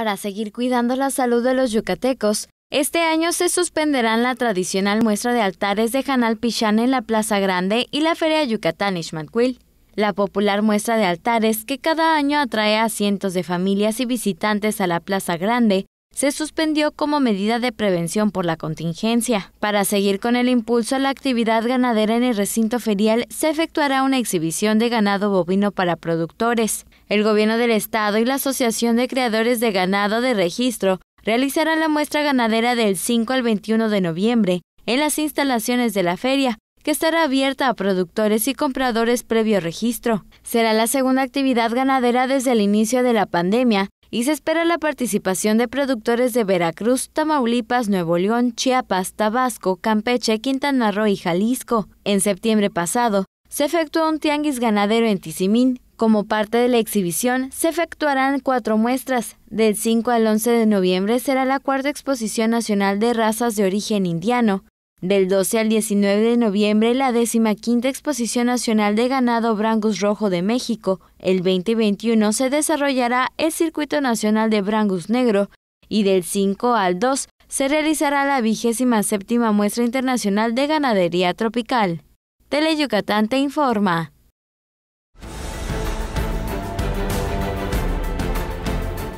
Para seguir cuidando la salud de los yucatecos, este año se suspenderán la tradicional muestra de altares de Janal Pichán en la Plaza Grande y la Feria Yucatán Ishmanquil. La popular muestra de altares que cada año atrae a cientos de familias y visitantes a la Plaza Grande se suspendió como medida de prevención por la contingencia. Para seguir con el impulso a la actividad ganadera en el recinto ferial, se efectuará una exhibición de ganado bovino para productores. El gobierno del estado y la Asociación de Creadores de Ganado de Registro realizarán la muestra ganadera del 5 al 21 de noviembre en las instalaciones de la feria, que estará abierta a productores y compradores previo registro. Será la segunda actividad ganadera desde el inicio de la pandemia y se espera la participación de productores de Veracruz, Tamaulipas, Nuevo León, Chiapas, Tabasco, Campeche, Quintana Roo y Jalisco. En septiembre pasado, se efectuó un tianguis ganadero en Tizimín. Como parte de la exhibición, se efectuarán cuatro muestras. Del 5 al 11 de noviembre será la cuarta exposición nacional de razas de origen indiano, del 12 al 19 de noviembre, la 15 Exposición Nacional de Ganado Brangus Rojo de México. El 2021 se desarrollará el Circuito Nacional de Brangus Negro y del 5 al 2 se realizará la 27 Muestra Internacional de Ganadería Tropical. Tele Yucatán te informa.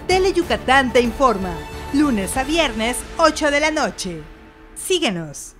Tele Yucatán te informa. Lunes a viernes, 8 de la noche. Síguenos.